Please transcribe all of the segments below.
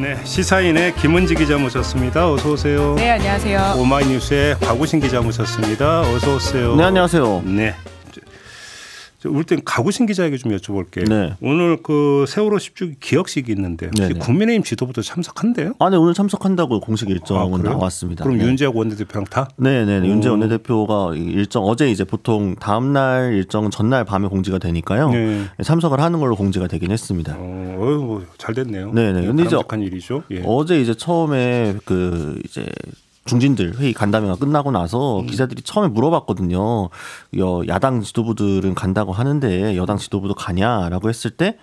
네, 시사인의 김은지 기자 모셨습니다. 어서 오세요. 네, 안녕하세요. 오마이뉴스의 박우신 기자 모셨습니다. 어서 오세요. 네, 안녕하세요. 네. 일땐 가구신 기자에게 좀 여쭤볼게요. 네. 오늘 그 세월호 10주기 기억식이 있는데 국민의힘 지도부도 참석한대요? 아, 네 오늘 참석한다고 공식 일정은 아, 나왔습니다. 그럼 네. 윤재욱 원내대표랑 다? 네네 윤재욱 원내대표가 일정 어제 이제 보통 다음 날 일정 전날 밤에 공지가 되니까요. 네. 네 참석을 하는 걸로 공지가 되긴 했습니다. 어, 어잘 됐네요. 네네. 근데 이제 일이죠. 예. 어제 이제 처음에 그 이제 중진들 회의 간담회가 끝나고 나서 예. 기자들이 처음에 물어봤거든요. 야당 지도부들은 간다고 하는데 여당 지도부도 가냐라고 했을 때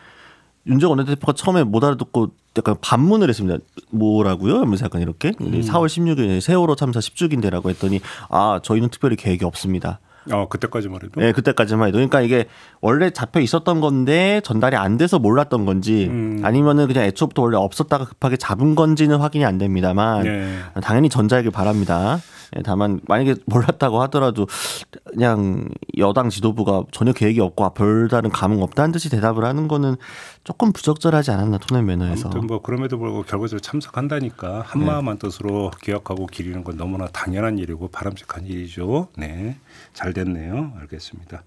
윤재원 원내대표가 처음에 못 알아듣고 약간 반문을 했습니다. 뭐라고요? 하면서 약간 이렇게 음. 4월 16일 세월호 참사 10주기인데라고 했더니 아 저희는 특별히 계획이 없습니다. 어, 그때까지만 해도. 네, 그때까지만 해도. 그러니까 이게 원래 잡혀 있었던 건데 전달이 안 돼서 몰랐던 건지 음. 아니면은 그냥 애초부터 원래 없었다가 급하게 잡은 건지는 확인이 안 됩니다만 네. 당연히 전자이길 바랍니다. 네, 다만 만약에 몰랐다고 하더라도 그냥 여당 지도부가 전혀 계획이 없고 아, 별다른 감흥 없다는 듯이 대답을 하는 거는 조금 부적절하지 않았나 토론 면허에서. 아무튼 뭐 그럼에도 불구하고 결과적으로 참석한다니까 한 네. 마음 한 뜻으로 기억하고 기리는 건 너무나 당연한 일이고 바람직한 일이죠. 네, 잘. 됐네요. 알겠습니다.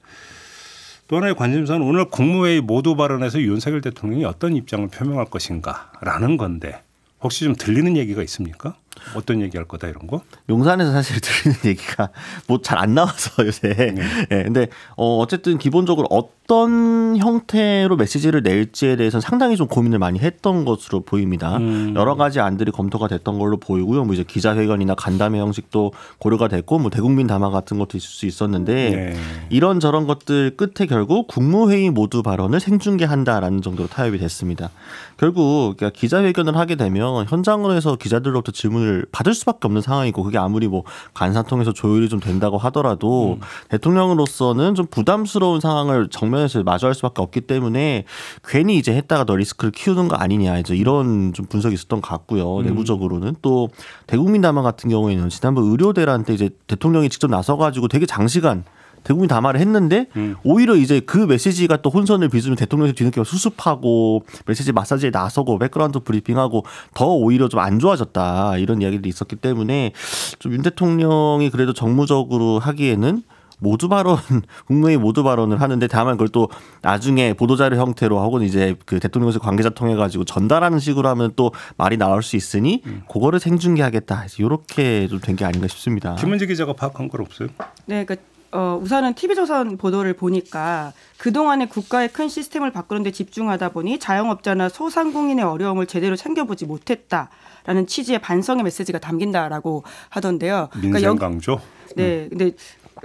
또 하나의 관심사는 오늘 국무회의 모두 발언에서 윤석열 대통령이 어떤 입장을 표명할 것인가라는 건데 혹시 좀 들리는 얘기가 있습니까? 어떤 얘기할 거다 이런 거? 용산에서 사실 들리는 얘기가 뭐 잘 안 나와서 요새. 네. 네. 근데 어 어쨌든 기본적으로 어떤 형태로 메시지를 낼지에 대해서는 상당히 좀 고민을 많이 했던 것으로 보입니다. 음. 여러 가지 안들이 검토가 됐던 걸로 보이고요. 뭐 이제 기자회견이나 간담회 형식도 고려가 됐고 뭐 대국민 담화 같은 것도 있을 수 있었는데 네. 이런 저런 것들 끝에 결국 국무회의 모두 발언을 생중계한다라는 정도로 타협이 됐습니다. 결국 그러니까 기자회견을 하게 되면 현장으로서 해 기자들로부터 질문을 조율을 받을 수밖에 없는 상황이고 그게 아무리 뭐간사통해서 조율이 좀 된다고 하더라도 음. 대통령으로서는 좀 부담스러운 상황을 정면에서 마주할 수밖에 없기 때문에 괜히 이제 했다가 더 리스크를 키우는 거 아니냐 이제 이런 좀 분석이 있었던 것 같고요 음. 내부적으로는 또 대국민담화 같은 경우에는 지난번 의료대란 때 이제 대통령이 직접 나서가지고 되게 장시간 대국민 담화를 했는데 음. 오히려 이제 그 메시지가 또 혼선을 빚으면 대통령이 뒤늦게 수습하고 메시지 마사지에 나서고 백그라운드 브리핑하고 더 오히려 좀 안 좋아졌다 이런 이야기들이 있었기 때문에 좀 윤 대통령이 그래도 정무적으로 하기에는 모두 발언 국무회의 모두 발언을 하는데 다만 그걸 또 나중에 보도자료 형태로 혹은 이제 그 대통령실 관계자 통해 가지고 전달하는 식으로 하면 또 말이 나올 수 있으니 음. 그거를 생중계하겠다 이렇게 좀된게 아닌가 싶습니다. 김은지 기자가 파악한 건 없어요? 네, 그러니까 어, 우선은 TV조선 보도를 보니까 그동안에 국가의 큰 시스템을 바꾸는 데 집중하다 보니 자영업자나 소상공인의 어려움을 제대로 챙겨보지 못했다라는 취지의 반성의 메시지가 담긴다라고 하던데요. 그러니까 여, 강조? 네, 음. 근데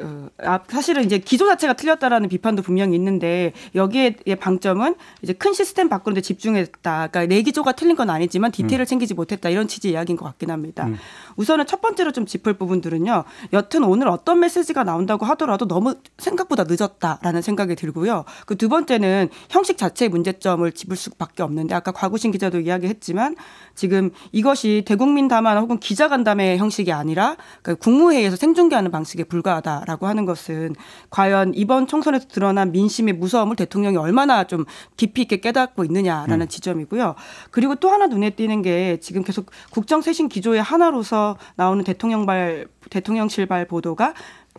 어, 아, 사실은 이제 기조 자체가 틀렸다라는 비판도 분명히 있는데 여기에 예, 방점은 이제 큰 시스템 바꾸는데 집중했다. 그러니까 내 기조가 틀린 건 아니지만 디테일을 음. 챙기지 못했다 이런 취지 이야기인 것 같긴 합니다. 음. 우선은 첫 번째로 좀 짚을 부분들은요. 여튼 오늘 어떤 메시지가 나온다고 하더라도 너무 생각보다 늦었다라는 생각이 들고요. 그 두 번째는 형식 자체의 문제점을 짚을 수밖에 없는데 아까 과구신 기자도 이야기했지만 지금 이것이 대국민 담화 혹은 기자 간담회 형식이 아니라 그러니까 국무회의에서 생중계하는 방식에 불과하다. 라고 하는 것은 과연 이번 총선에서 드러난 민심의 무서움을 대통령이 얼마나 좀 깊이 있게 깨닫고 있느냐라는 음. 지점이고요. 그리고 또 하나 눈에 띄는 게 지금 계속 국정쇄신 기조의 하나로서 나오는 대통령발 대통령실발 보도가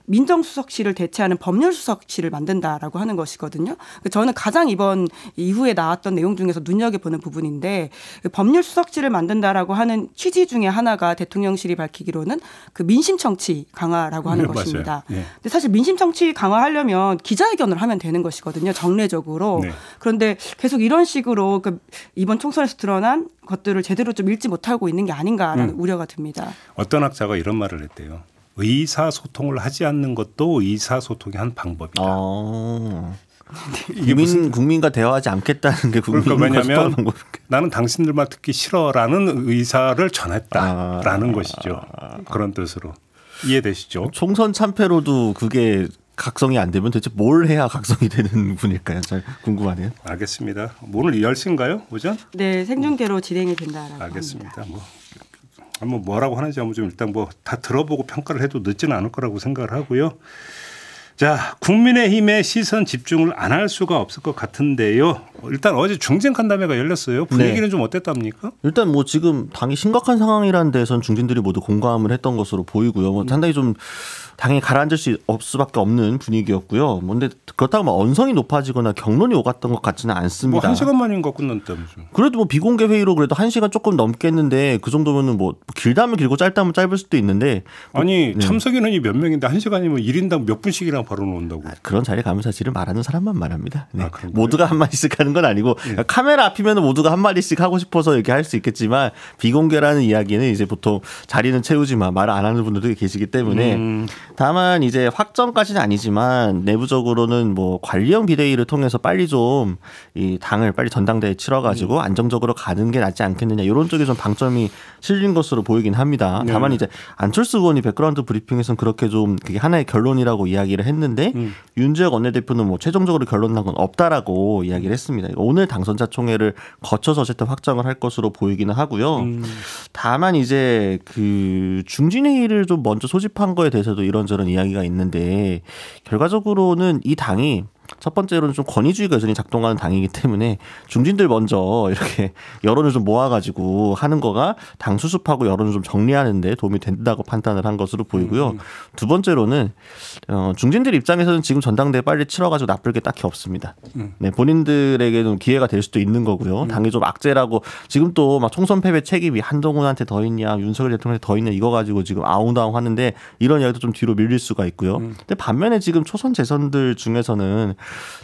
민정수석실을 대체하는 법률수석실을 만든다라고 하는 것이거든요. 저는 가장 이번 이후에 나왔던 내용 중에서 눈여겨보는 부분인데 법률수석실을 만든다라고 하는 취지 중에 하나가 대통령실이 밝히기로는 그 민심청취 강화라고 하는 네, 것입니다. 네. 근데 사실 민심청취 강화하려면 기자회견을 하면 되는 것이거든요. 정례적으로. 네. 그런데 계속 이런 식으로 그 이번 총선에서 드러난 것들을 제대로 좀 읽지 못하고 있는 게 아닌가라는 음. 우려가 듭니다. 어떤 학자가 이런 말을 했대요. 의사소통을 하지 않는 것도 의사소통의 한 방법이다. 아. 국민, 국민과 대화하지 않겠다는 게 국민과 그러니까 왜냐 나는 당신들만 듣기 싫어라는 의사를 전했다라는 아. 것이죠. 그런 뜻으로 이해되시죠? 총선 참패로도 그게 각성이 안 되면 대체 뭘 해야 각성이 되는 분일까요? 잘 궁금하네요. 알겠습니다. 오늘 10시인가요? 오전? 네, 생중계로 진행이 된다라고 알겠습니다. 합니다. 뭐. 한번 뭐 뭐라고 하는지 한번 좀 일단 뭐 다 들어보고 평가를 해도 늦지는 않을 거라고 생각을 하고요. 자, 국민의힘의 시선 집중을 안 할 수가 없을 것 같은데요. 일단 어제 중진 간담회가 열렸어요. 분위기는 그 네. 좀 어땠답니까? 일단 뭐 지금 당이 심각한 상황이라는 데선 중진들이 모두 공감을 했던 것으로 보이고요. 뭐 상당히 좀 당이 가라앉을 수없 수밖에 없는 분위기였고요. 뭔데 뭐 그렇다고 막 언성이 높아지거나 경론이 오갔던 것 같지는 뭐 않습니다. 뭐한 시간 만인가 끝났다면서. 그래도 뭐 비공개 회의로 그래도 한 시간 조금 넘겠는데 그 정도면은 뭐 길다면 길고 짧다면 짧을 수도 있는데 뭐 아니 네. 참석 인원이 몇 명인데 한 시간이면 일인당몇 분씩이나 바로 놓는다고. 아, 그런 자리에 가면 사실은 말하는 사람만 말합니다. 네. 아, 모두가 한 마디씩 하는 건 아니고 네. 카메라 앞이면 모두가 한 마디씩 하고 싶어서 이렇게 할 수 있겠지만 비공개라는 이야기는 이제 보통 자리는 채우지만 말 안 하는 분들도 계시기 때문에 음. 다만 이제 확정까지는 아니지만 내부적으로는 뭐 관리형 비대위를 통해서 빨리 좀 이 당을 빨리 전당대회 치러가지고 음. 안정적으로 가는 게 낫지 않겠느냐 이런 쪽에 좀 방점이 실린 것으로 보이긴 합니다. 다만 네. 이제 안철수 의원이 백그라운드 브리핑에서는 그렇게 좀 그게 하나의 결론이라고 이야기를 했는데. 했는데 음. 윤재혁 원내대표는 뭐 최종적으로 결론난 건 없다라고 이야기를 했습니다. 오늘 당선자 총회를 거쳐서 어쨌든 확정을 할 것으로 보이기는 하고요. 음. 다만 이제 그 중진회의를 좀 먼저 소집한 거에 대해서도 이런저런 이야기가 있는데 결과적으로는 이 당이 첫 번째로는 좀 권위주의가 여전히 작동하는 당이기 때문에 중진들 먼저 이렇게 여론을 좀 모아가지고 하는 거가 당 수습하고 여론을 좀 정리하는데 도움이 된다고 판단을 한 것으로 보이고요. 음, 음. 두 번째로는 어, 중진들 입장에서는 지금 전당대 회 빨리 치러가지고 나쁠 게 딱히 없습니다. 음. 네, 본인들에게 좀 기회가 될 수도 있는 거고요. 당이 좀 악재라고 지금 또 막 총선 패배 책임이 한동훈한테 더 있냐 윤석열 대통령한테 더 있냐 이거 가지고 지금 아웅다웅 하는데 이런 이야기도 좀 뒤로 밀릴 수가 있고요. 근데 반면에 지금 초선 재선들 중에서는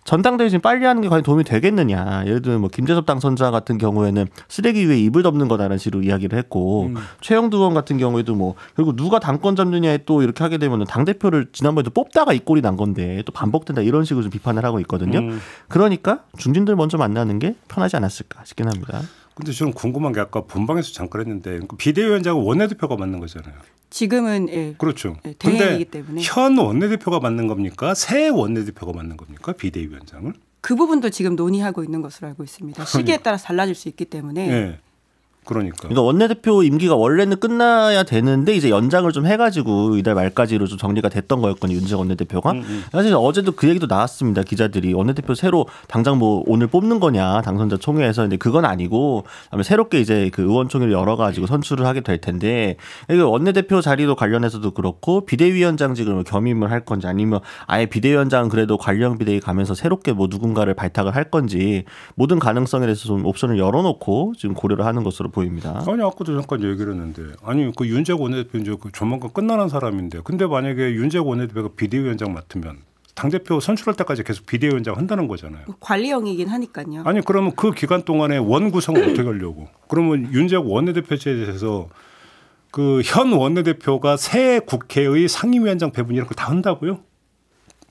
전당대회 지금 빨리 하는 게 과연 도움이 되겠느냐. 예를 들면 뭐 김재섭 당선자 같은 경우에는 쓰레기 위에 입을 덮는 거다라는 식으로 이야기를 했고 음. 최영두 의원 같은 경우에도 뭐 그리고 누가 당권 잡느냐에 또 이렇게 하게 되면 당 대표를 지난번에도 뽑다가 이 꼴이 난 건데 또 반복된다 이런 식으로 좀 비판을 하고 있거든요. 음. 그러니까 중진들 먼저 만나는 게 편하지 않았을까 싶긴 합니다. 근데 저는 궁금한 게 아까 본방에서 잠깐 했는데 그 비대위원장은 원내대표가 맡는 거잖아요. 지금은 예. 그렇죠. 예, 대행이기 때문에 현 원내대표가 맡는 겁니까? 새 원내대표가 맡는 겁니까? 비대위원장을? 그 부분도 지금 논의하고 있는 것으로 알고 있습니다. 시기에 따라 달라질 수 있기 때문에 예. 그러니까. 그러니까 원내대표 임기가 원래는 끝나야 되는데 이제 연장을 좀 해가지고 이달 말까지로 좀 정리가 됐던 거였거든요 윤재석 원내대표가 음, 음. 사실 어제도 그 얘기도 나왔습니다 기자들이 원내대표 새로 당장 뭐 오늘 뽑는 거냐 당선자 총회에서 근데 그건 아니고 다음에 새롭게 이제 그 의원총회를 열어가지고 선출을 하게 될 텐데 원내대표 자리도 관련해서도 그렇고 비대위원장직을 뭐 겸임을 할 건지 아니면 아예 비대위원장 그래도 관련 비대위 가면서 새롭게 뭐 누군가를 발탁을 할 건지 모든 가능성에 대해서 좀 옵션을 열어놓고 지금 고려를 하는 것으로. 보입니다. 아니 아까도 잠깐 얘기를 했는데 아니 그윤재 원내대표 이제 그 조만간 끝나는 사람인데 근데 만약에 윤재 원내대표가 비대위원장 맡으면 당대표 선출할 때까지 계속 비대위원장 한다는 거잖아요. 그 관리형이긴 하니까요. 아니 그러면 그 기간 동안에 원 구성을 어떻게 하려고? 그러면 윤재 원내대표제에 대해서 그 현 원내대표가 새 국회의 상임위원장 배분 이런 걸 다 한다고요?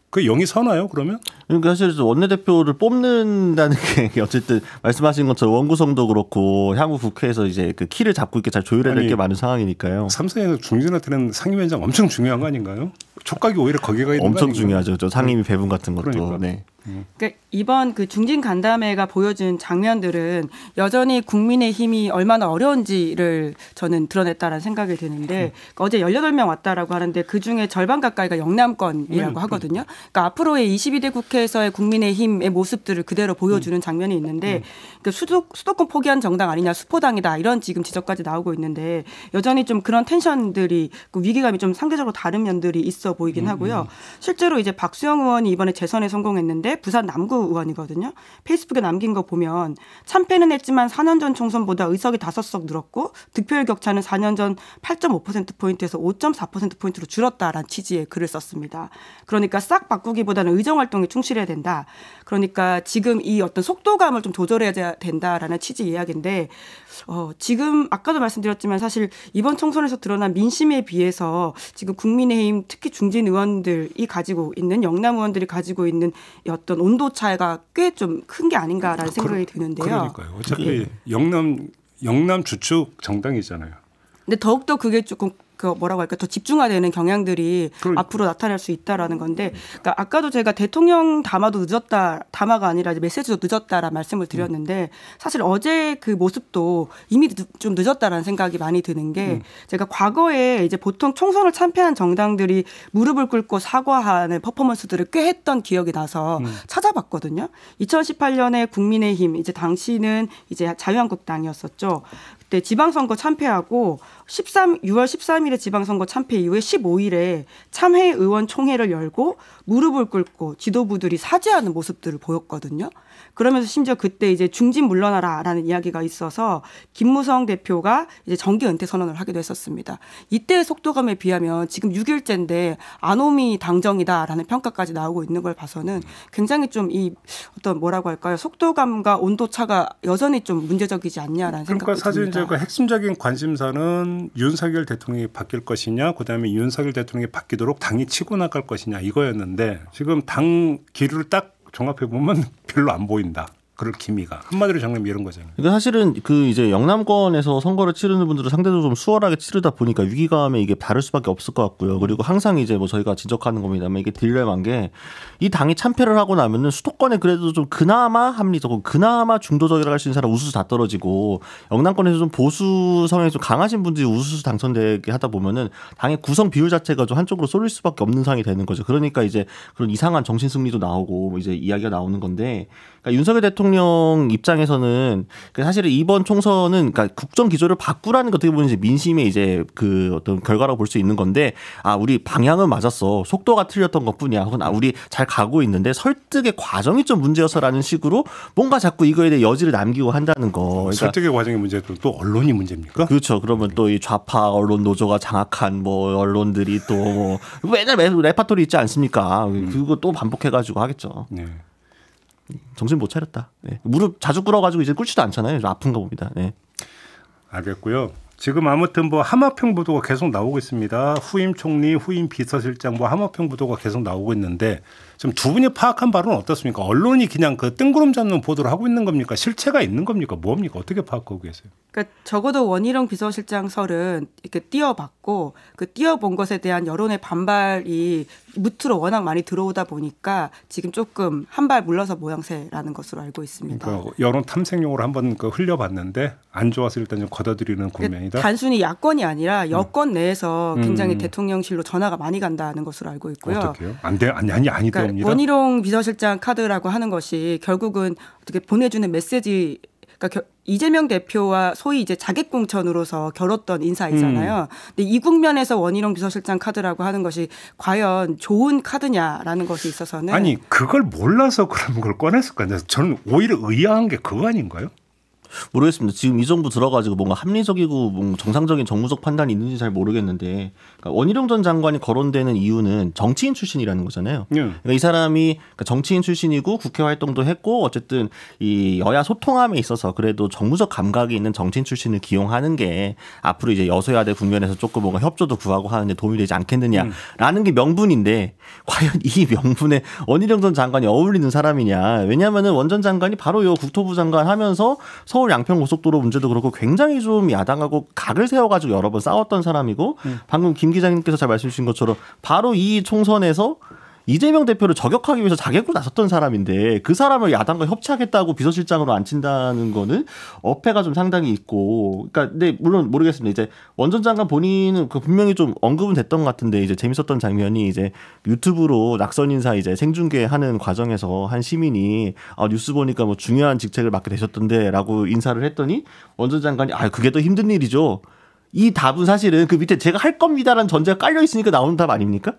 그 영이 서나요 그러면? 그러니까 사실 원내대표를 뽑는다는 게 어쨌든 말씀하신 것처럼 원구성도 그렇고 향후 국회에서 이제 그 키를 잡고 있게 잘 조율해야 될게 많은 상황이니까요. 삼성에서 중진한테는 상임위원장 엄청 중요한 거 아닌가요? 촉각이 오히려 거기가 있는 엄청 중요하죠. 저 상임위 네. 배분 같은 것도. 그러니까. 네. 음. 그러니까 이번 그 중진 간담회가 보여준 장면들은 여전히 국민의 힘이 얼마나 어려운지를 저는 드러냈다라는 생각이 드는데 음. 그러니까 어제 18명 왔다라고 하는데 그중에 절반 가까이가 영남권이라고 음. 하거든요. 그러니까 앞으로의 22대 국회 선거에서의 국민의힘의 모습들을 그대로 보여주는 음. 장면이 있는데 음. 그 수도, 수도권 포기한 정당 아니냐 수포당이다 이런 지금 지적까지 나오고 있는데 여전히 좀 그런 텐션들이 그 위기감이 좀 상대적으로 다른 면들이 있어 보이긴 음, 하고요. 음. 실제로 이제 박수영 의원이 이번에 재선에 성공했는데 부산 남구 의원이거든요. 페이스북에 남긴 거 보면 참패는 했지만 4년 전 총선보다 의석이 5석 늘었고 득표율 격차는 4년 전 8.5%포인트에서 5.4%포인트로 줄었다라는 취지의 글을 썼습니다. 그러니까 싹 바꾸기보다는 의정활동에 충실 충실해야 된다. 그러니까 지금 이 어떤 속도감을 좀 조절해야 된다라는 취지 이야기인데 어, 지금 아까도 말씀드렸지만 사실 이번 총선에서 드러난 민심에 비해서 지금 국민의힘 특히 중진 의원들이 가지고 있는 영남 의원들이 가지고 있는 어떤 온도 차이가 꽤 좀 큰 게 아닌가라는 생각이 드는데요. 그러니까요. 어차피 예. 영남 영남 주축 정당이잖아요. 근데 더욱더 그게 조금 그 뭐라고 할까 더 집중화되는 경향들이 그렇... 그러니까. 앞으로 나타날 수 있다라는 건데 그러니까 아까도 제가 대통령 담화도 늦었다 담화가 아니라 이제 메시지도 늦었다라 는 말씀을 드렸는데 사실 어제 그 모습도 이미 좀 늦었다라는 생각이 많이 드는 게 음. 제가 과거에 이제 보통 총선을 참패한 정당들이 무릎을 꿇고 사과하는 퍼포먼스들을 꽤 했던 기억이 나서 음. 찾아봤거든요. 2018년에 국민의힘 이제 당시는 이제 자유한국당이었었죠. 그때 지방선거 참패하고 13 6월 13일에 지방선거 참패 이후에 15일에 참회 의원 총회를 열고 무릎을 꿇고 지도부들이 사죄하는 모습들을 보였거든요. 그러면서 심지어 그때 이제 중진 물러나라라는 이야기가 있어서 김무성 대표가 이제 정기 은퇴 선언을 하기도 했었습니다. 이때의 속도감에 비하면 지금 6일째인데 아노미 당정이다라는 평가까지 나오고 있는 걸 봐서는 굉장히 좀 이 어떤 뭐라고 할까요? 속도감과 온도 차가 여전히 좀 문제적이지 않냐라는 그러 그러니까 생각이 듭니다. 그러 사실 핵심적인 관심사는 윤석열 대통령이 바뀔 것이냐, 그다음에 윤석열 대통령이 바뀌도록 당이 치고 나갈 것이냐 이거였는데 지금 당 기류를 딱 종합해 보면 별로 안 보인다. 그럴 기미가 한마디로 장면 이런 거잖아요. 그러니까 사실은 그 이제 영남권에서 선거를 치르는 분들은 상대적으로 좀 수월하게 치르다 보니까 위기감에 이게 다를 수밖에 없을 것 같고요. 그리고 항상 이제 뭐 저희가 지적하는 겁니다만 이게 딜레마인 게 이 당이 참패를 하고 나면은 수도권에 그래도 좀 그나마 합리적고 그나마 중도적이라고 할 수 있는 사람 우수수 다 떨어지고 영남권에서 좀 보수 성향이 좀 강하신 분들이 우수수 당선되게 하다 보면은 당의 구성 비율 자체가 좀 한쪽으로 쏠릴 수밖에 없는 상이 황 되는 거죠. 그러니까 이제 그런 이상한 정신 승리도 나오고 뭐 이제 이야기가 나오는 건데 그러니까 윤석열 대통령 입장에서는 그 사실은 이번 총선은 그러니까 국정 기조를 바꾸라는 것들떻 보면 이제 민심의 이제 그 어떤 결과라고 볼 수 있는 건데 아 우리 방향은 맞았어 속도가 틀렸던 것뿐이야 혹은 아 우리 잘 가고 있는데 설득의 과정이 좀문제여서라는 식으로 뭔가 자꾸 이거에 대해 여지를 남기고 한다는 거 그러니까 설득의 과정이 문제도 또 언론이 문제입니까? 그렇죠. 그러면 네. 또이 좌파 언론 노조가 장악한 뭐 언론들이 또뭐 맨날 레파토리 있지 않습니까? 음. 그거 또 반복해가지고 하겠죠. 네. 정신 못 차렸다. 네. 무릎 자주 꿇어가지고 이제 꿇지도 않잖아요. 아픈가 봅니다. 네. 알겠고요. 지금 아무튼 뭐함마평 보도가 계속 나오고 있습니다. 후임 총리, 후임 비서실장 뭐함마평 보도가 계속 나오고 있는데 지금 두 분이 파악한 바로는 어떻습니까? 언론이 그냥 그 뜬구름 잡는 보도를 하고 있는 겁니까? 실체가 있는 겁니까? 뭡니까? 어떻게 파악하고 계세요? 그러니까 적어도 원희룡 비서실장 설은 이렇게 띄어봤고 그 띄어본 것에 대한 여론의 반발이 무트로 워낙 많이 들어오다 보니까 지금 조금 한 발 물러서 모양새라는 것으로 알고 있습니다. 그러니까 여론 탐색용으로 한번 그 흘려봤는데 안 좋아서 일단 좀 걷어들이는 그러니까 국면이다. 단순히 야권이 아니라 음. 여권 음. 내에서 굉장히 음. 대통령실로 전화가 많이 간다는 것으로 알고 있고요. 어떻게요? 안돼 아니 아니 아니 그러니까 원희룡 비서실장 카드라고 하는 것이 결국은 어떻게 보내주는 메시지 그러니까 겨, 이재명 대표와 소위 이제 자객공천으로서 겨뤘던 인사이잖아요. 음. 근데 이 국면에서 원희룡 비서실장 카드라고 하는 것이 과연 좋은 카드냐라는 것이 있어서는 아니 그걸 몰라서 그런 걸 꺼냈을까요? 거아 저는 오히려 의아한 게 그거 아닌가요? 모르겠습니다. 지금 이 정부 들어가지고 뭔가 합리적이고 뭔가 정상적인 정무적 판단이 있는지 잘 모르겠는데 그러니까 원희룡 전 장관이 거론되는 이유는 정치인 출신이라는 거잖아요. 네. 그러니까 이 사람이 그러니까 정치인 출신이고 국회 활동도 했고 어쨌든 이 여야 소통함에 있어서 그래도 정무적 감각이 있는 정치인 출신을 기용하는 게 앞으로 이제 여소야대 국면에서 조금 뭔가 협조도 구하고 하는데 도움이 되지 않겠느냐라는 음. 게 명분인데 과연 이 명분에 원희룡 전 장관이 어울리는 사람이냐? 왜냐하면은 원전 장관이 바로 요 국토부 장관 하면서 서울 서울 양평고속도로 문제도 그렇고 굉장히 좀 야당하고 각을 세워가지고 여러 번 싸웠던 사람이고 음. 방금 김 기자님께서 잘 말씀해 주신 것처럼 바로 이 총선에서 이재명 대표를 저격하기 위해서 자객으로 나섰던 사람인데 그 사람을 야당과 협치하겠다고 비서실장으로 앉힌다는 거는 어폐가 좀 상당히 있고 그러니까 근데 네, 물론 모르겠습니다. 이제 원전 장관 본인은 그 분명히 좀 언급은 됐던 것 같은데 이제 재밌었던 장면이 이제 유튜브로 낙선 인사 이제 생중계하는 과정에서 한 시민이 아 뉴스 보니까 뭐 중요한 직책을 맡게 되셨던데라고 인사를 했더니 원전 장관이 아 그게 더 힘든 일이죠. 이 답은 사실은 그 밑에 제가 할 겁니다라는 전제가 깔려 있으니까 나오는 답 아닙니까?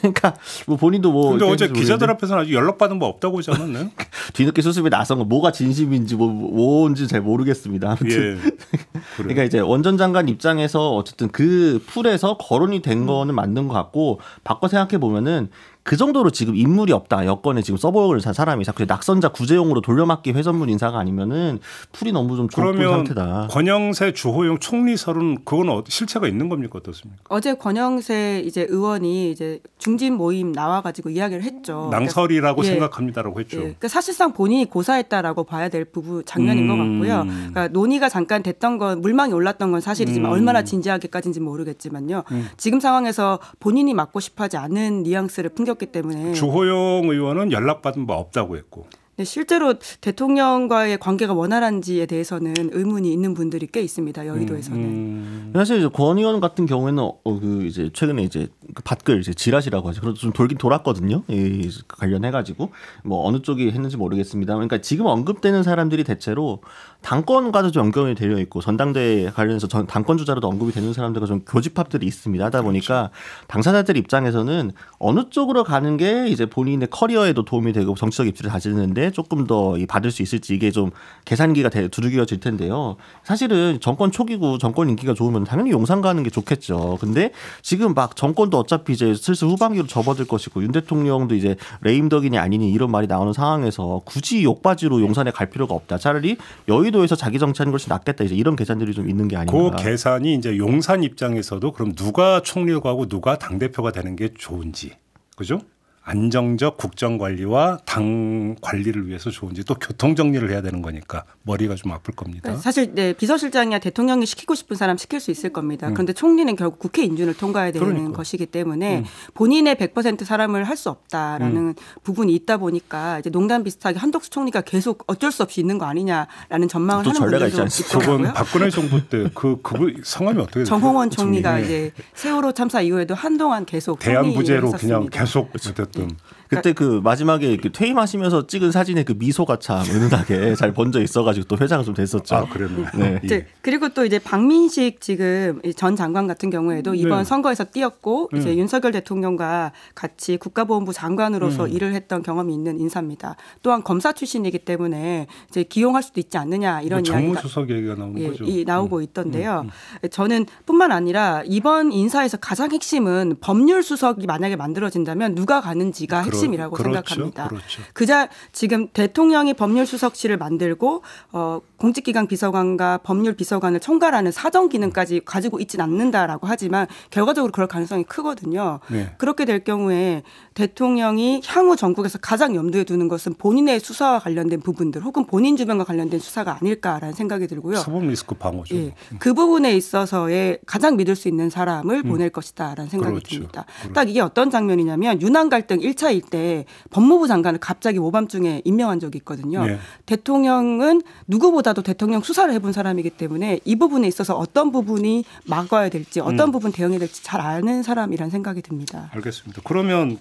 그러니까 뭐 본인도 뭐. 근데 어제 기자들 앞에서는 아직 연락받은 거 없다고 하지 않았나요? 뒤늦게 수습이 나선 거 뭐가 진심인지 뭐 뭔지 잘 모르겠습니다. 아무튼. 예. 그러니까 이제 원전 장관 입장에서 어쨌든 그 풀에서 거론이 된 거는 맞는 것 같고 바꿔 생각해 보면은 그 정도로 지금 인물이 없다 여건에 지금 서버를 사람이 자꾸 낙선자 구제용으로 돌려막기 회전문 인사가 아니면은 풀이 너무 좀 좁은 상태다. 권영세 주호영 총리설은 그건 어, 실체가 있는 겁니까 어떻습니까? 어제 권영세 이제 의원이 이제 중진 모임 나와가지고 이야기를 했죠. 그러니까 낭설이라고 그러니까, 생각합니다라고 했죠. 예, 그러니까 사실상 본인이 고사했다라고 봐야 될 부분 장면인 음. 것 같고요. 그러니까 논의가 잠깐 됐던 건 물망이 올랐던 건 사실이지만 음. 얼마나 진지하게까지인지 모르겠지만요. 음. 지금 상황에서 본인이 맡고 싶어하지 않은 뉘앙스를 풍겨 때문에 주호영 의원은 연락받은 바 없다고 했고 네, 실제로 대통령과의 관계가 원활한지에 대해서는 의문이 있는 분들이 꽤 있습니다. 여의도에서는. 음, 음. 사실 이제 권 의원 같은 경우에는 어, 그 이제 최근에 이제 그 밭글 이제 지라시라고 하죠. 그래서 좀 돌긴 돌았거든요. 이 관련해 가지고 뭐 어느 쪽이 했는지 모르겠습니다. 그러니까 지금 언급되는 사람들이 대체로 당권과도 좀 연결이 되어 있고 전당대회 관련해서 전 당권 주자로도 언급이 되는 사람들과 좀 교집합들이 있습니다. 하다 보니까 그렇죠. 당사자들 입장에서는 어느 쪽으로 가는 게 이제 본인의 커리어에도 도움이 되고 정치적 입지를 다지는데 조금 더 받을 수 있을지 이게 좀 계산기가 두들겨질 텐데요. 사실은 정권 초기고 정권 인기가 좋으면 당연히 용산 가는 게 좋겠죠. 근데 지금 막 정권도 어차피 이제 슬슬 후반기로 접어들 것이고 윤 대통령도 이제 레임덕이니 아니니 이런 말이 나오는 상황에서 굳이 욕받이로 용산에 갈 필요가 없다. 차라리 여의도에서 자기 정치하는 것이 낫겠다. 이제 이런 계산들이 좀 있는 게 아닌가. 그 계산이 이제 용산 입장에서도 그럼 누가 총리로 가고 누가 당 대표가 되는 게 좋은지 그죠? 안정적 국정 관리와 당 관리를 위해서 좋은지 또 교통 정리를 해야 되는 거니까 머리가 좀 아플 겁니다. 네, 사실 네, 비서실장이야 대통령이 시키고 싶은 사람 시킬 수 있을 겁니다. 음. 그런데 총리는 결국 국회 인준을 통과해야 되는 그러니까. 것이기 때문에 음. 본인의 100% 사람을 할 수 없다라는 음. 부분이 있다 보니까 이제 농담 비슷하게 한덕수 총리가 계속 어쩔 수 없이 있는 거 아니냐라는 전망을 하는 분들도 있지 않습니까? 그건 박근혜 정부 때그 그분 성함이 어떻게 정홍원 총리가 총 예. 이제 세월호 참사 이후에도 한동안 계속 대한부재로 그냥 계속 그렇죠. Boom. 그때 그 마지막에 그 퇴임하시면서 찍은 사진에그 미소가 참 은은하게 잘 번져 있어가지고 또회장가좀 됐었죠. 아, 그랬나요? 네. 네. 네. 그리고 또 이제 박민식 지금 전 장관 같은 경우에도 음. 이번 네. 선거에서 뛰었고 네. 이제 윤석열 대통령과 같이 국가보훈부 장관으로서 음. 일을 했던 경험이 있는 인사입니다. 또한 검사 출신이기 때문에 이제 기용할 수도 있지 않느냐 이런 뭐 이야기가 정무수석 얘기가 나오는 예, 거죠. 이, 나오고 음. 있던데요. 음, 음. 저는 뿐만 아니라 이번 인사에서 가장 핵심은 법률 수석이 만약에 만들어진다면 누가 가는지가 아, 그렇 핵심이라고 그렇죠. 생각합니다. 그렇죠. 그자 지금 대통령이 법률수석실을 만들고 어, 공직기강 비서관과 법률 비서관을 총괄하는 사정 기능까지 가지고 있지는 않는다라고 하지만 결과적으로 그럴 가능성이 크거든요. 네. 그렇게 될 경우에 대통령이 향후 전국에서 가장 염두에 두는 것은 본인의 수사와 관련된 부분들 혹은 본인 주변과 관련된 수사가 아닐까라는 생각이 들고요. 사법 리스크 방어죠. 예. 음. 그 부분에 있어서의 가장 믿을 수 있는 사람을 음. 보낼 것이다라는 생각이 그렇죠. 듭니다. 그렇죠. 딱 이게 어떤 장면이냐면 유난 갈등 1차 때 법무부 장관을 갑자기 모밤중에 임명한 적이 있거든요. 네. 대통령은 누구보다도 대통령 수사를 해본 사람이기 때문에 이 부분에 있어서 어떤 부분이 막아야 될지 어떤 음. 부분 대응해야 될지 잘 아는 사람이란 생각이 듭니다. 알겠습니다. 그러면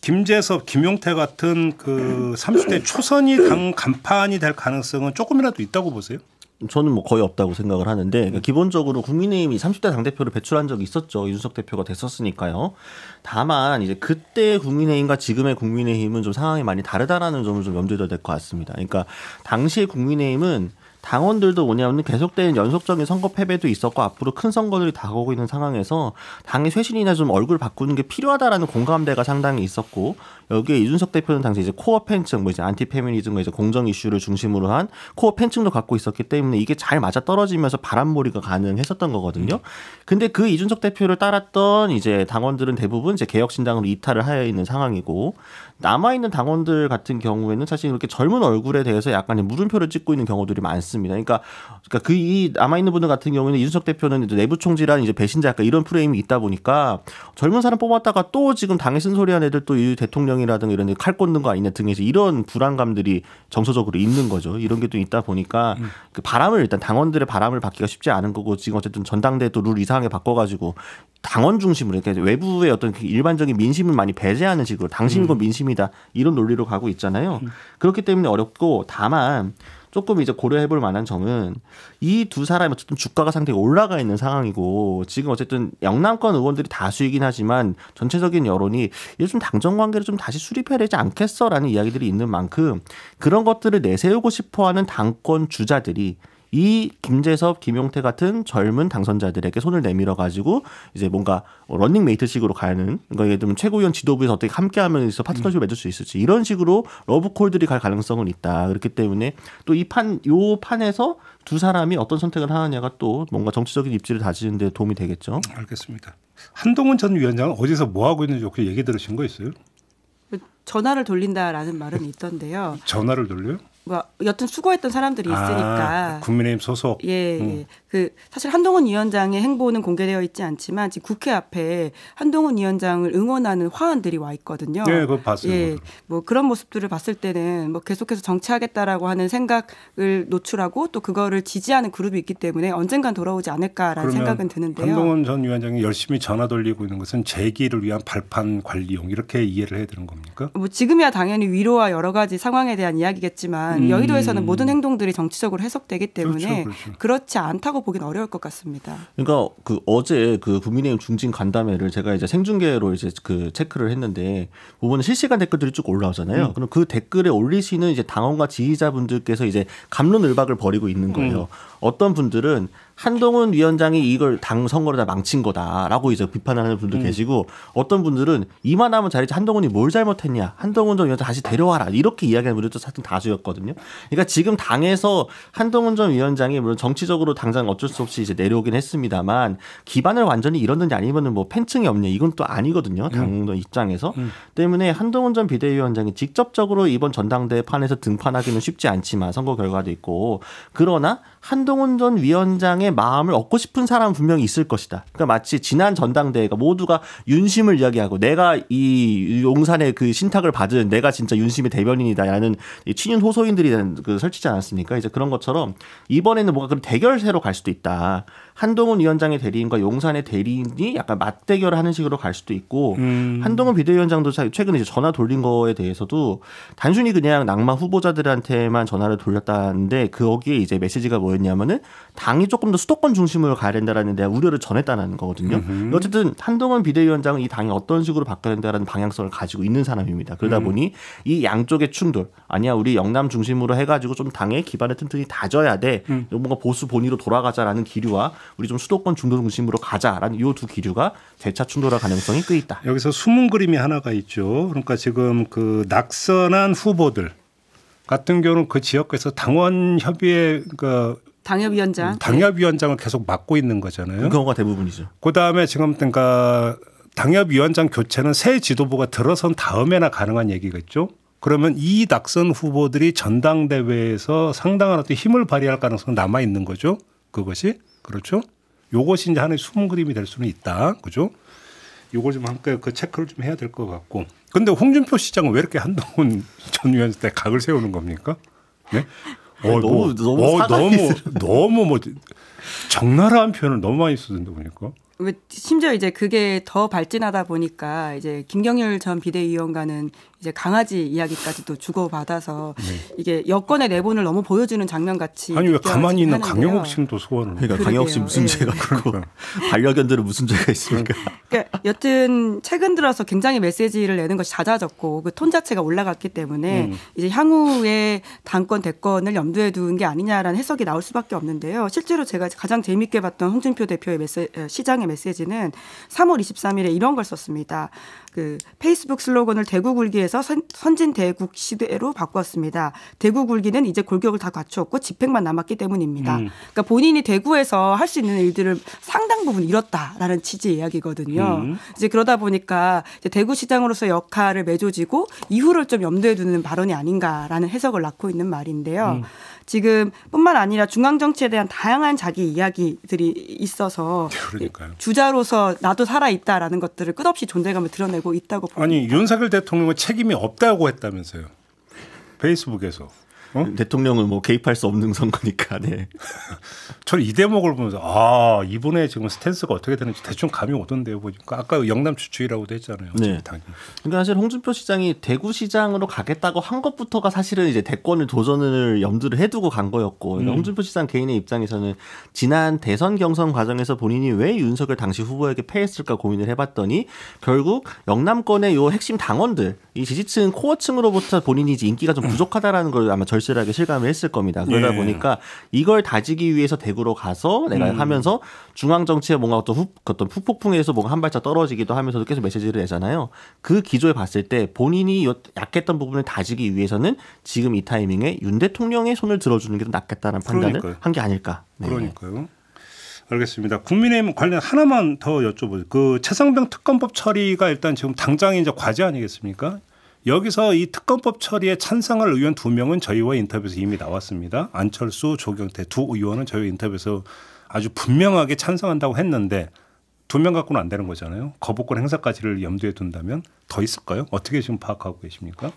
김재섭, 김용태 같은 그 30대 초선이 당 간판이 될 가능성은 조금이라도 있다고 보세요? 저는 뭐 거의 없다고 생각을 하는데 그러니까 음. 기본적으로 국민의힘이 30대 당 대표를 배출한 적이 있었죠 이준석 대표가 됐었으니까요. 다만 이제 그때 국민의힘과 지금의 국민의힘은 좀 상황이 많이 다르다라는 점을 좀 염두에 둬야 될 것 같습니다. 그러니까 당시의 국민의힘은 당원들도 뭐냐면 계속되는 연속적인 선거 패배도 있었고 앞으로 큰 선거들이 다가오고 있는 상황에서 당의 쇄신이나 좀 얼굴 바꾸는 게 필요하다라는 공감대가 상당히 있었고 여기에 이준석 대표는 당시 이제 코어 팬층, 뭐 이제 안티 페미니즘과 뭐 이제 공정 이슈를 중심으로 한 코어 팬층도 갖고 있었기 때문에 이게 잘 맞아 떨어지면서 바람몰이가 가능했었던 거거든요. 근데 그 이준석 대표를 따랐던 이제 당원들은 대부분 이제 개혁신당으로 이탈을 하여 있는 상황이고 남아있는 당원들 같은 경우에는 사실 이렇게 젊은 얼굴에 대해서 약간의 물음표를 찍고 있는 경우들이 많습니다. 그러니까, 그러니까 그이 남아있는 분들 같은 경우에는 이준석 대표는 내부 총질한 이제 배신자 약간 이런 프레임이 있다 보니까 젊은 사람 뽑았다가 또 지금 당에 쓴소리한 애들 또이 대통령이 공항이라든가 이런 데칼 꽂는 거 아니냐 등에서 이런 불안감들이 정서적으로 있는 거죠. 이런 게 또 있다 보니까 음. 그 바람을 일단 당원들의 바람을 받기가 쉽지 않은 거고 지금 어쨌든 전당대 도룰 이상하게 바꿔가지고 당원 중심으로 이렇게 외부의 어떤 그 일반적인 민심을 많이 배제하는 식으로 당신이고 음. 민심이다 이런 논리로 가고 있잖아요. 음. 그렇기 때문에 어렵고 다만 조금 이제 고려해 볼 만한 점은 이 두 사람이 어쨌든 주가가 상당히 올라가 있는 상황이고 지금 어쨌든 영남권 의원들이 다수이긴 하지만 전체적인 여론이 요즘 당정 관계를 좀 다시 수립해야 되지 않겠어라는 이야기들이 있는 만큼 그런 것들을 내세우고 싶어 하는 당권 주자들이 이 김재섭, 김용태 같은 젊은 당선자들에게 손을 내밀어 가지고 이제 뭔가 런닝메이트식으로 가는 그러니까 예 최고위원 지도부에서 어떻게 함께하면서 파트너십을 맺을 수 있을지 이런 식으로 러브콜들이 갈 가능성은 있다. 그렇기 때문에 또 이 판 요 판에서 두 사람이 어떤 선택을 하느냐가 또 뭔가 정치적인 입지를 다지는 데 도움이 되겠죠. 알겠습니다. 한동훈 전 위원장은 어디서 뭐 하고 있는지 혹시 얘기 들으신 거 있어요? 전화를 돌린다라는 말은 있던데요. 전화를 돌려요? 뭐 여튼 수고했던 사람들이 아, 있으니까 아, 국민의힘 소속 예, 예. 음. 그 사실 한동훈 위원장의 행보는 공개되어 있지 않지만 지금 국회 앞에 한동훈 위원장을 응원하는 화원들이와 있거든요. 네, 그 봤어요. 예, 뭐 그런 모습들을 봤을 때는 뭐 계속해서 정치하겠다라고 하는 생각을 노출하고 또 그거를 지지하는 그룹이 있기 때문에 언젠간 돌아오지 않을까라는 생각은 드는데요. 한동훈 전 위원장이 열심히 전화 돌리고 있는 것은 재기를 위한 발판 관리용 이렇게 이해를 해야 되는 겁니까? 뭐 지금이야 당연히 위로와 여러 가지 상황에 대한 이야기겠지만 음. 여의도에서는 모든 행동들이 정치적으로 해석되기 때문에 그렇죠, 그렇죠. 그렇지 않다고 보긴 어려울 것 같습니다. 그러니까 그 어제 그 국민의힘 중진 간담회를 제가 이제 생중계로 이제 그 체크를 했는데 보면 실시간 댓글들이 쭉 올라오잖아요. 음. 그럼 그 댓글에 올리시는 이제 당원과 지지자분들께서 이제 감론을박을 벌이고 있는 거예요. 음. 어떤 분들은 한동훈 위원장이 이걸 당 선거를 다 망친 거다라고 이제 비판하는 분도 음. 계시고 어떤 분들은 이만하면 잘했지 한동훈이 뭘 잘못했냐 한동훈 전 위원장 다시 데려와라 이렇게 이야기하는 분들도 사실 다수였거든요. 그러니까 지금 당에서 한동훈 전 위원장이 물론 정치적으로 당장 어쩔 수 없이 이제 내려오긴 했습니다만 기반을 완전히 잃었는지 아니면은 뭐 팬층이 없냐 이건 또 아니거든요. 당의 음. 입장에서 음. 때문에 한동훈 전 비대위원장이 직접적으로 이번 전당대 판에서 등판하기는 쉽지 않지만 선거 결과도 있고 그러나 한동 한동훈 전 위원장의 마음을 얻고 싶은 사람은 분명히 있을 것이다. 그러니까 마치 지난 전당대회가 모두가 윤심을 이야기하고 내가 이 용산의 그 신탁을 받은 내가 진짜 윤심의 대변인이다라는 친윤 호소인들이 그 설치지 않았습니까? 이제 그런 것처럼 이번에는 뭔가 그런 대결세로 갈 수도 있다. 한동훈 위원장의 대리인과 용산의 대리인이 약간 맞대결 하는 식으로 갈 수도 있고 음. 한동훈 비대위원장도 최근에 이제 전화 돌린 거에 대해서도 단순히 그냥 낙마 후보자들한테만 전화를 돌렸다는데 거기에 이제 메시지가 뭐였냐면은 당이 조금 더 수도권 중심으로 가야 된다라는 데 우려를 전했다는 거거든요. 음흠. 어쨌든 한동훈 비대위원장은 이 당이 어떤 식으로 바뀌어야 된다라는 방향성을 가지고 있는 사람입니다. 그러다 음. 보니 이 양쪽의 충돌 아니야 우리 영남 중심으로 해가지고 좀 당의 기반을 튼튼히 다져야 돼. 음. 뭔가 보수 본위로 돌아가자라는 기류와 우리 좀 수도권 중도 중심으로 가자라는 이 두 기류가 재차 충돌할 가능성이 꽤 있다. 여기서 숨은 그림이 하나가 있죠. 그러니까 지금 그 낙선한 후보들 같은 경우는 그 지역에서 당원 협의회 그 당협위원장 음, 당협위원장을 계속 맡고 있는 거잖아요. 그 경우가 대부분이죠. 그 다음에 지금 그러니까 당협위원장 교체는 새 지도부가 들어선 다음에나 가능한 얘기겠죠. 그러면 이 낙선 후보들이 전당대회에서 상당한 어떤 힘을 발휘할 가능성 남아 있는 거죠. 그것이. 그렇죠? 요것이 이제 하나의 숨은 그림이 될 수는 있다. 그죠? 요걸 좀 함께 그 체크를 좀 해야 될 것 같고. 근데 홍준표 시장은 왜 이렇게 한동훈 전 위원장 때 각을 세우는 겁니까? 네? 어, 너무 뭐, 너무 어, 너무 너무 뭐 적나라한 표현을 너무 많이 쓰던데 보니까. 심지어 이제 그게 더 발진하다 보니까 이제 김경률 전 비대위원과는 이제 강아지 이야기까지도 주고받아서 네. 이게 여권의 내본을 너무 보여주는 장면 같이 아니 왜 가만히 있는 강영욱 씨도 소원을 그러니까 강영욱 씨 무슨 네. 죄가 그러고 그러니까. 반려견들은 무슨 죄가 있습니까? 그러니까. 그러니까 여튼 최근 들어서 굉장히 메시지를 내는 것이 잦아졌고 그 톤 자체가 올라갔기 때문에 음. 이제 향후에 당권 대권을 염두에 둔 게 아니냐라는 해석이 나올 수밖에 없는데요. 실제로 제가 가장 재미있게 봤던 홍준표 대표의 메시, 어, 시장의 메시지는 3월 23일에 이런 걸 썼습니다. 그 페이스북 슬로건을 대구 굴기에서 선진 대국 시대로 바꾸었습니다. 대구 굴기는 이제 골격을 다 갖추었고 집행만 남았기 때문입니다. 음. 그러니까 본인이 대구에서 할 수 있는 일들을 상당 부분 잃었다라는 취지의 이야기거든요. 음. 이제 그러다 보니까 이제 대구시장으로서 역할을 맺어지고 이후를 좀 염두에 두는 발언이 아닌가라는 해석을 낳고 있는 말인데요. 음. 지금 뿐만 아니라 중앙정치에 대한 다양한 자기 이야기들이 있어서 그러니까요. 주자로서 나도 살아있다라는 것들을 끝없이 존재감을 드러내고 되고 있다고 봅니다. 아니 윤석열 대통령은 책임이 없다고 했다면서요. 페이스북에서. 어? 대통령은 뭐 개입할 수 없는 선거니까. 네. 저는 이 대목을 보면서 아이번에 지금 스탠스가 어떻게 되는지 대충 감이 오던데요 보니까 아까 영남 주축이라고도 했잖아요. 네. 당연히. 그러니까 사실 홍준표 시장이 대구시장으로 가겠다고 한 것부터가 사실은 이제 대권을 도전을 염두를 해두고 간 거였고 그러니까 음. 홍준표 시장 개인의 입장에서는 지난 대선 경선 과정에서 본인이 왜 윤석열 당시 후보에게 패했을까 고민을 해봤더니 결국 영남권의 요 핵심 당원들 이 지지층 코어층으로부터 본인이 이제 인기가 좀 부족하다라는 걸 아마 절 절실하게 실감을 했을 겁니다. 예. 그러다 예. 보니까 이걸 다지기 위해서 대구로 가서 내가 음. 하면서 중앙 정치에 뭔가 어떤 후, 그 어떤 후폭풍에서 뭔가 한 발짝 떨어지기도 하면서도 계속 메시지를 내잖아요. 그 기조에 봤을 때 본인이 약했던 부분을 다지기 위해서는 지금 이 타이밍에 윤 대통령의 손을 들어주는 게 더 낫겠다는 판단을 한 게 아닐까. 네. 그러니까요. 알겠습니다. 국민의힘 관련 하나만 더 여쭤보죠. 그 최상병 특검법 처리가 일단 지금 당장 이제 과제 아니겠습니까? 여기서 이 특검법 처리에 찬성할 의원 두 명은 저희와 인터뷰에서 이미 나왔습니다. 안철수, 조경태 두 의원은 저희 인터뷰에서 아주 분명하게 찬성한다고 했는데 두 명 갖고는 안 되는 거잖아요. 거부권 행사까지를 염두에 둔다면 더 있을까요? 어떻게 지금 파악하고 계십니까?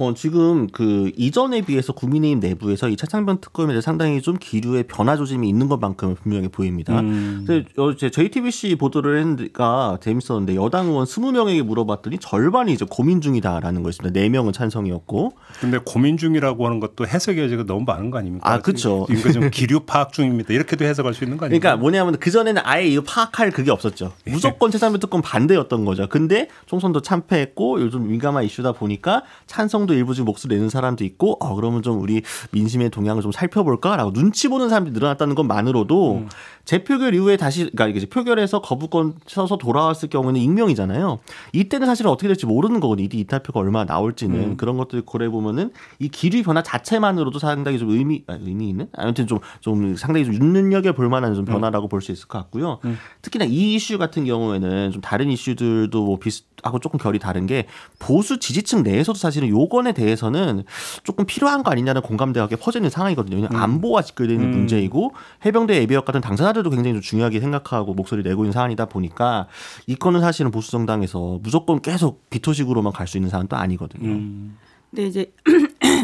어, 지금 그 이전에 비해서 국민의힘 내부에서 이 차창변 특검에 대해 상당히 좀 기류의 변화 조짐이 있는 것만큼 분명히 보입니다. 음. 근 JTBC 어, 보도를 했는데가 재밌었는데 여당 의원 20명에게 물어봤더니 절반이 이제 고민 중이다라는 거였습니다. 4명은 찬성이었고. 근데 고민 중이라고 하는 것도 해석의 여지가 너무 많은 거 아닙니까? 아, 그렇죠. 그러좀 기류 파악 중입니다. 이렇게도 해석할 수 있는 거 아닙니까? 그러니까 뭐냐면 그전에는 아예 이거 파악할 그게 없었죠. 예. 무조건 차창변 특검 반대였던 거죠. 근데 총선도 참패했고 요즘 민감한 이슈다 보니까 찬성도 정도 일부 지금 목소리 내는 사람도 있고 어 그러면 좀 우리 민심의 동향을 좀 살펴볼까라고 눈치 보는 사람들이 늘어났다는 것만으로도 음. 재표결 이후에 다시 그러니까 이제 표결에서 거부권 쳐서 돌아왔을 경우는 익명이잖아요. 이때는 사실은 어떻게 될지 모르는 거거든요. 이 이탈표가 얼마나 나올지는 음. 그런 것들 고려해 보면은 이 길이 변화 자체만으로도 상당히 좀 의미 아 의미 있는 아무튼 좀 좀 상당히 좀 눈여겨 음. 볼 만한 좀 변화라고 음. 볼수 있을 것 같고요. 음. 특히나 이 이슈 같은 경우에는 좀 다른 이슈들도 뭐 비슷하고 조금 결이 다른 게 보수 지지층 내에서도 사실은 요거 부건에 대해서는 조금 필요한 거 아니냐는 공감대가 퍼지는 상황이거든요. 음. 안보와 직결되는 음. 문제이고 해병대 예비역 같은 당사자들도 굉장히 좀 중요하게 생각하고 목소리 내고 있는 사안이다 보니까 이 건은 사실은 보수 정당에서 무조건 계속 비토식으로만 갈 수 있는 사안도 아니거든요. 음. 근 이제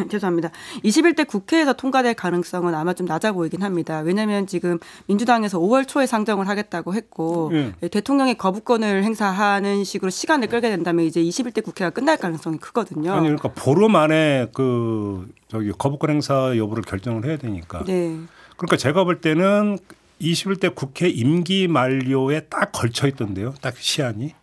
네, 죄송합니다. 21대 국회에서 통과될 가능성은 아마 좀 낮아 보이긴 합니다. 왜냐하면 지금 민주당에서 5월 초에 상정을 하겠다고 했고 음. 예. 예, 대통령의 거부권을 행사하는 식으로 시간을 끌게 된다면 이제 21대 국회가 끝날 가능성이 크거든요. 아니 그러니까 보름 안에 그 저기 거부권 행사 여부를 결정을 해야 되니까. 네. 그러니까 제가 볼 때는 21대 국회 임기 만료에 딱 걸쳐 있던데요. 딱 시한이.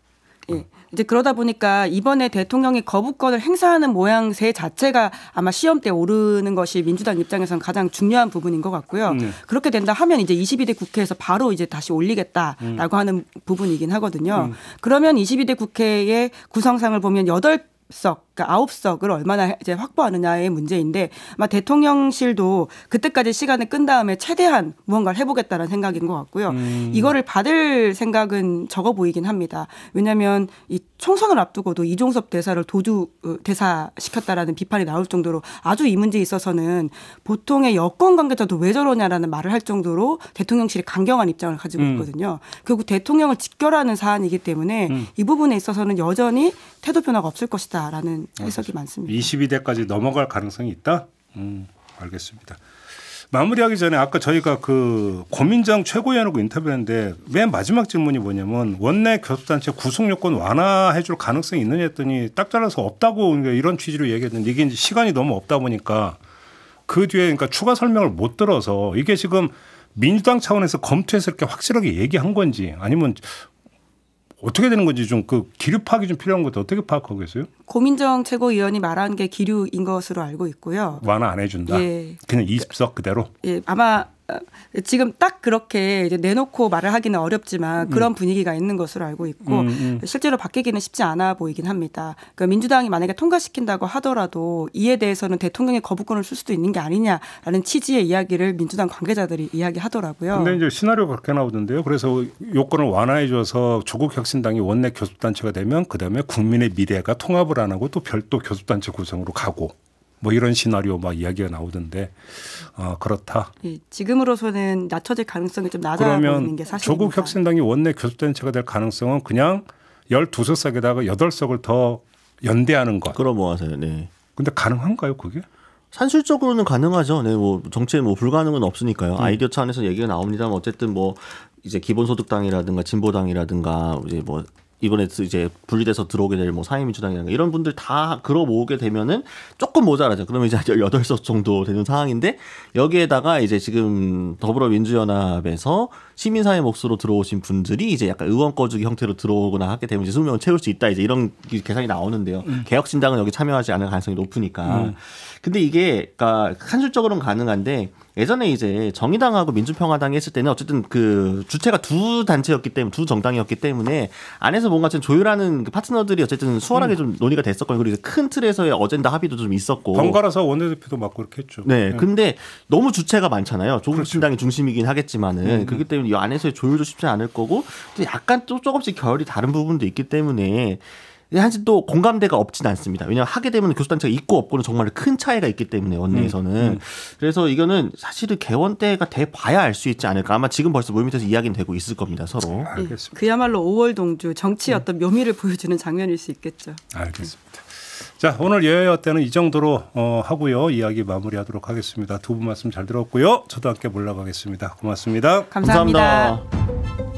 예. 이제 그러다 보니까 이번에 대통령이 거부권을 행사하는 모양새 자체가 아마 시험대 오르는 것이 민주당 입장에선 가장 중요한 부분인 것 같고요. 네. 그렇게 된다 하면 이제 22대 국회에서 바로 이제 다시 올리겠다라고 음. 하는 부분이긴 하거든요. 음. 그러면 22대 국회의 구성상을 보면 8석 그러니까 아홉 석을 얼마나 이제 확보하느냐의 문제인데 아마 대통령실도 그때까지 시간을 끈 다음에 최대한 무언가를 해보겠다는 생각인 것 같고요. 음. 이거를 받을 생각은 적어 보이긴 합니다. 왜냐하면 이 총선을 앞두고도 이종섭 대사를 도주 어, 대사 시켰다라는 비판이 나올 정도로 아주 이 문제에 있어서는 보통의 여권 관계자도 왜 저러냐라는 말을 할 정도로 대통령실이 강경한 입장을 가지고 음. 있거든요. 음. 그리고 대통령을 직결하는 사안이기 때문에 음. 이 부분에 있어서는 여전히 태도 변화가 없을 것이다라는 해석이 아, 많습니다. 22대까지 넘어갈 가능성이 있다. 음, 알겠습니다. 마무리하기 전에 아까 저희가 그 고민정 최고위원하고 인터뷰했는데 맨 마지막 질문이 뭐냐면 원내 교섭단체 구속 요건 완화해줄 가능성이 있느냐 했더니 딱 잘라서 없다고 이런 취지로 얘기했는데 이게 이제 시간이 너무 없다 보니까 그 뒤에 그러니까 추가 설명을 못 들어서 이게 지금 민주당 차원에서 검토해서 이렇게 확실하게 얘기한 건지 아니면 어떻게 되는 건지 좀 그 기류 파악이 좀 필요한 것도 어떻게 파악하고 계세요? 고민정 최고위원이 말한 게 기류인 것으로 알고 있고요. 완화 안 해준다. 예. 그냥 20석 그대로. 예, 아마 지금 딱 그렇게 이제 내놓고 말을 하기는 어렵지만 그런 음. 분위기가 있는 것으로 알고 있고 음, 음. 실제로 바뀌기는 쉽지 않아 보이긴 합니다. 그러니까 민주당이 만약에 통과시킨다고 하더라도 이에 대해서는 대통령의 거부권을 쓸 수도 있는 게 아니냐라는 취지의 이야기를 민주당 관계자들이 이야기하더라고요. 근데 이제 시나리오가 그렇게 나오던데요. 그래서 요건을 완화해줘서 조국 혁신당이 원내 교섭단체가 되면 그다음에 국민의 미래가 통합을 안 하고 또 별도 교섭단체 구성으로 가고 뭐 이런 시나리오 막 이야기가 나오던데 어, 그렇다. 예, 지금으로서는 낮춰질 가능성이 좀 낮아 보이는 게사실 조국 혁신당이 원내 교섭단체가 될 가능성은 그냥 열두석에다가 여덟 석을더 연대하는 것. 그럼 모아서요. 뭐 네. 근데 가능한가요, 그게? 산술적으로는 가능하죠. 네, 뭐 정치에 뭐 불가능은 없으니까요. 음. 아이디어 차원에서 얘기가 나옵니다만 어쨌든 뭐 이제 기본소득당이라든가 진보당이라든가 이제 뭐 이번에 이제 분리돼서 들어오게 될 뭐 사회민주당이나 이런 분들 다 걸어 모으게 되면은 조금 모자라죠. 그러면 이제 여덟 석 정도 되는 상황인데 여기에다가 이제 지금 더불어민주연합에서 시민사회 몫으로 들어오신 분들이 이제 약간 의원 거주기 형태로 들어오거나 하게 되면 이제 20명을 채울 수 있다 이제 이런 계산이 나오는데요. 음. 개혁신당은 여기 참여하지 않을 가능성이 높으니까. 음. 근데 이게 그러니까 산술적으로는 가능한데 예전에 이제 정의당하고 민주평화당이 했을 때는 어쨌든 그 주체가 두 단체였기 때문에 두 정당이었기 때문에 안에서 뭔가 좀 조율하는 그 파트너들이 어쨌든 수월하게 음. 좀 논의가 됐었거든요. 그리고 큰 틀에서의 어젠다 합의도 좀 있었고 번갈아서 원내대표도 맡고 이렇게 했죠. 네, 네. 근데 너무 주체가 많잖아요. 조국신당이 그렇죠. 중심이긴 하겠지만은 음, 음. 그렇기 때문에 이 안에서의 조율도 쉽지 않을 거고 또 약간 또 조금씩 결이 다른 부분도 있기 때문에 사실 또 공감대가 없진 않습니다. 왜냐하면 하게 되면 교수단체가 있고 없고는 정말 큰 차이가 있기 때문에 원내에서는 음, 음. 그래서 이거는 사실은 개원 때가 돼 봐야 알 수 있지 않을까. 아마 지금 벌써 모임밑에서 이야기는 되고 있을 겁니다. 서로. 네. 알겠습니다. 그야말로 5월 동주 정치의 음. 어떤 묘미를 보여주는 장면일 수 있겠죠. 알겠습니다. 자 오늘 여야 때는 이 정도로 어, 하고요 이야기 마무리하도록 하겠습니다. 두 분 말씀 잘 들었고요. 저도 함께 몰라가겠습니다. 고맙습니다 감사합니다. 감사합니다.